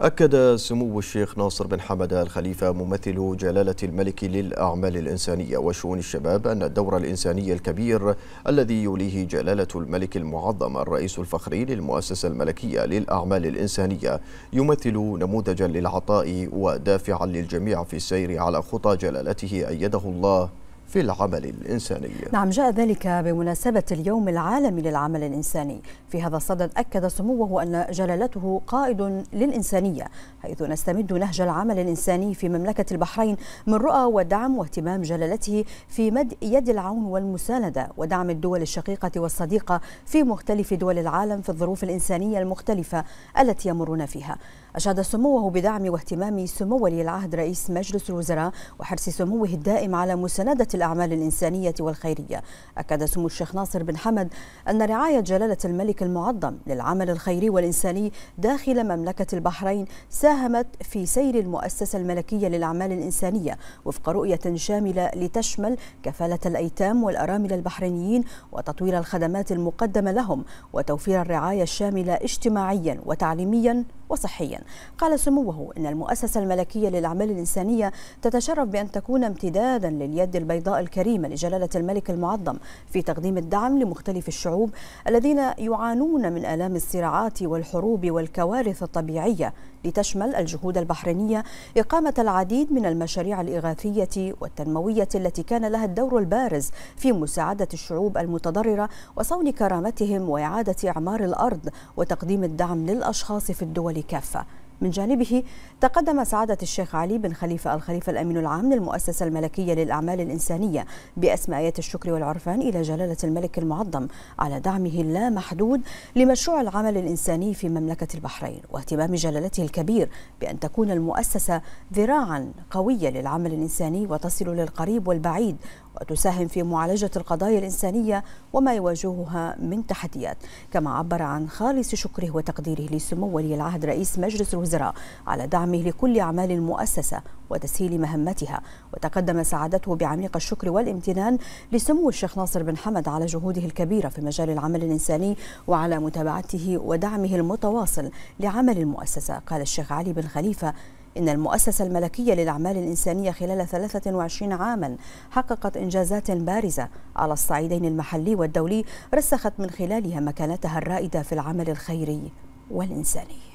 أكد سمو الشيخ ناصر بن حمد الخليفة ممثل جلالة الملك للأعمال الإنسانية وشؤون الشباب أن الدور الإنساني الكبير الذي يوليه جلالة الملك المعظم الرئيس الفخري للمؤسسة الملكية للأعمال الإنسانية يمثل نموذجا للعطاء ودافعا للجميع في السير على خطى جلالته أيده الله في العمل الإنساني نعم جاء ذلك بمناسبة اليوم العالمي للعمل الإنساني في هذا الصدد أكد سموه أن جلالته قائد للإنسانية حيث نستمد نهج العمل الإنساني في مملكة البحرين من رؤى ودعم واهتمام جلالته في مد يد العون والمساندة ودعم الدول الشقيقة والصديقة في مختلف دول العالم في الظروف الإنسانية المختلفة التي يمرون فيها أشاد سموه بدعم واهتمام سمو ولي العهد رئيس مجلس الوزراء وحرص سموه الدائم على مساندة الأعمال الإنسانية والخيرية أكد سمو الشيخ ناصر بن حمد أن رعاية جلالة الملك المعظم للعمل الخيري والإنساني داخل مملكة البحرين ساهمت في سير المؤسسة الملكية للأعمال الإنسانية وفق رؤية شاملة لتشمل كفالة الأيتام والأرامل البحرينيين وتطوير الخدمات المقدمة لهم وتوفير الرعاية الشاملة اجتماعيا وتعليميا وصحيا قال سموه إن المؤسسة الملكية للأعمال الإنسانية تتشرف بأن تكون امتدادا لليد البيضاء الكريمة لجلالة الملك المعظم في تقديم الدعم لمختلف الشعوب الذين يعانون من آلام الصراعات والحروب والكوارث الطبيعية لتشمل الجهود البحرينية إقامة العديد من المشاريع الإغاثية والتنموية التي كان لها الدور البارز في مساعدة الشعوب المتضررة وصون كرامتهم وإعادة إعمار الأرض وتقديم الدعم للأشخاص في الدول كافة من جانبه تقدم سعادة الشيخ علي بن خليفة الخليفة الأمين العام للمؤسسة الملكية للأعمال الإنسانية بأسماء آيات الشكر والعرفان إلى جلالة الملك المعظم على دعمه اللامحدود لمشروع العمل الإنساني في مملكة البحرين واهتمام جلالته الكبير بأن تكون المؤسسة ذراعا قوية للعمل الإنساني وتصل للقريب والبعيد وتساهم في معالجة القضايا الإنسانية وما يواجهها من تحديات كما عبر عن خالص شكره وتقديره لسمو ولي العهد رئيس مجلس الوزراء على دعمه لكل أعمال المؤسسة وتسهيل مهمتها وتقدم سعادته بعميق الشكر والامتنان لسمو الشيخ ناصر بن حمد على جهوده الكبيرة في مجال العمل الإنساني وعلى متابعته ودعمه المتواصل لعمل المؤسسة قال الشيخ علي بن خليفة إن المؤسسة الملكية للأعمال الإنسانية خلال 23 عاما حققت إنجازات بارزة على الصعيدين المحلي والدولي رسخت من خلالها مكانتها الرائدة في العمل الخيري والإنساني